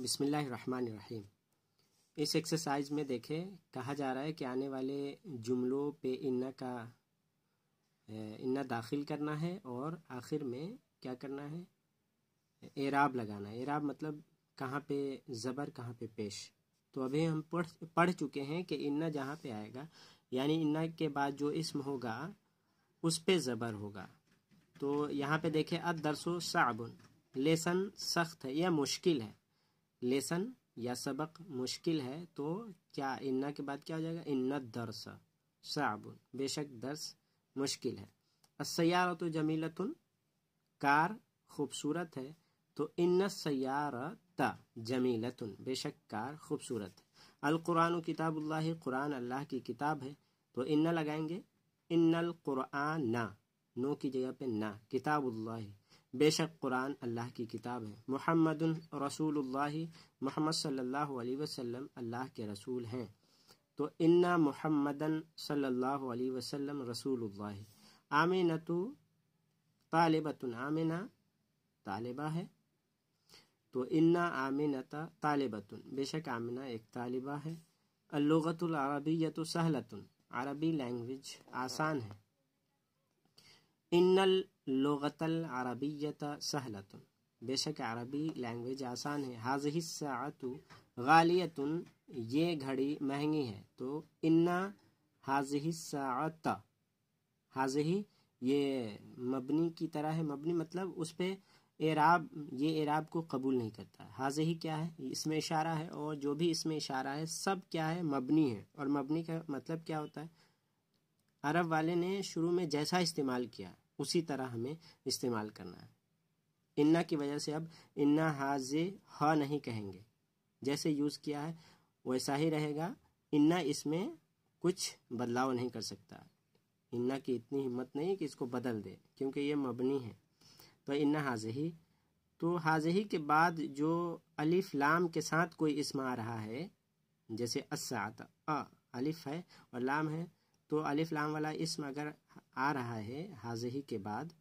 बिसमीम इस एक्सरसाइज में देखें कहा जा रहा है कि आने वाले जुमलों पे इन्ना का इन्ना दाखिल करना है और आखिर में क्या करना है एराब लगाना है एराब मतलब कहाँ पे ज़बर कहाँ पे पेश तो अभी हम पढ़ पढ़ चुके हैं कि इन्ना जहाँ पे आएगा यानी इन्ना के बाद जो इसम होगा उस पे ज़बर होगा तो यहाँ पे देखें अदरसो साबुन लेसन सख्त है या मुश्किल है लेसन या सबक मुश्किल है तो क्या इन्ना के बाद क्या हो जाएगा इन्ना दर्स साबुन बेशक दर्स मुश्किल है असयार तो जमीलतुन कार खूबसूरत है तो इन सयारा जमीलत जमीलतुन बेशक कार खूबसूरत है अलकुरान किताबुल्लाह कुरान अल्लाह की किताब है तो इन्ना लगाएंगे इन्नल कुरआन ना नो की जगह पे ना किताबुल्लाह बेशक कुरान अल्लाह की किताब है मोहम्मद रसूलुल्लाह मोहम्मद सल्लल्लाहु अलैहि अल्लाह के रसूल हैं तो इन्ना मोहम्मदन सल्लल्लाहु वसलम वसल्लम रसूलुल्लाह आमिना तो तालिबतन आमिना तालिबा है तो इन्ना आमिनता तालिबतन बेशक आमिना एक तालबा है अलगतुल अरबियत सहलतन अरबी लैंग्वेज आसान है इन्नल लगतल अरबियत सहलत बेशक अरबी लैंग्वेज आसान है हाज हिस्सातु गालियतन ये घड़ी महंगी है तो इन्ना हाज हिस्सात हाज ही ये मबनी की तरह है मबनी मतलब उस पर एराब ये एराब को कबूल नहीं करता हाज ही क्या है इसमें इशारा है और जो भी इसमें इशारा है सब क्या है मबनी है और मबनी का मतलब क्या होता है अरब वाले ने शुरू में जैसा इस्तेमाल किया उसी तरह हमें इस्तेमाल करना है इन्ना की वजह से अब इन्ना हाजे ह नहीं कहेंगे जैसे यूज़ किया है वैसा ही रहेगा इन्ना इसमें कुछ बदलाव नहीं कर सकता इन्ना की इतनी हिम्मत नहीं कि इसको बदल दे क्योंकि ये मबनी है तो इन्ना हाजही तो हाजही के बाद जो अलिफ लाम के साथ कोई इसम आ रहा है जैसे असात अ अलिफ है और लाम है तो अलिफ लाम वाला इसम अगर आ रहा है हाजही के बाद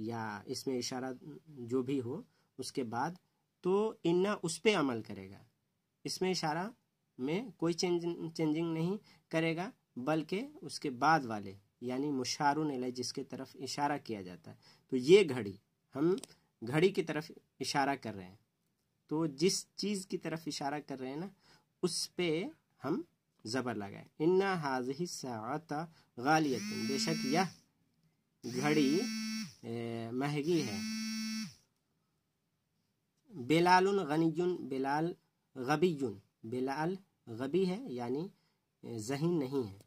या इसमें इशारा जो भी हो उसके बाद तो इन्ना उस पर अमल करेगा इसमें इशारा में कोई चेंज चेंजिंग नहीं करेगा बल्कि उसके बाद वाले यानी मुशारून अलह जिसके तरफ इशारा किया जाता है तो ये घड़ी हम घड़ी की तरफ इशारा कर रहे हैं तो जिस चीज़ की तरफ इशारा कर रहे हैं ना उस पर हम ज़बर लगाए इन्ना हाज ही गालियत बेशक यह घड़ी महगी है बिलाल गनीजुन बिलाल गबीजुन बिलाल गबी है यानी जहीन नहीं है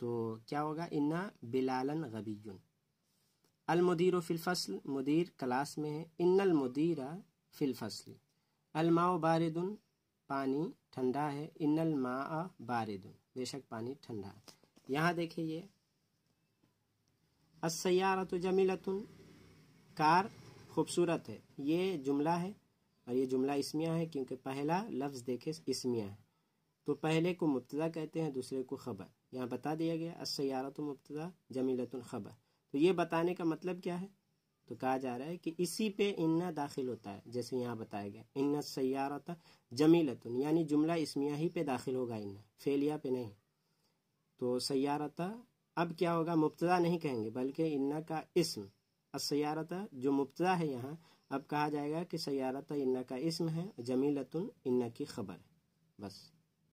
तो क्या होगा इन्ना बिलालन गबीजुन अलमदीर फ़िलफ़सल मुदीर क्लास में है इन्नल फ़िलफ़सल अलमाओ बारदुन पानी ठंडा है इनल मा बारिद बेशक पानी ठंडा यहाँ देखिए ये असैारत जमीलतुन कार खूबसूरत है ये जुमला है और ये जुमला इसमिया है क्योंकि पहला लफ्ज़ देखे इसमिया है तो पहले को मुबतदा कहते हैं दूसरे को खबर यहाँ बता दिया गया असैारत मुबतदा जमीलतुल खबर तो ये बताने का मतलब क्या है तो कहा जा रहा है कि इसी पे इन्ना दाखिल होता है जैसे यहाँ बताया गया इन्ना सयारत जमीलतन यानी जुमला इसमिया ही पे दाखिल होगा इन्ना फेलिया पे नहीं तो सयारता अब क्या होगा मुबतदा नहीं कहेंगे बल्कि इन्ना का इसम असयारता जो मुबतदा है यहाँ अब कहा जाएगा कि सयारता इन्ना का इसम है जमीलतन इन्ना की खबर है बस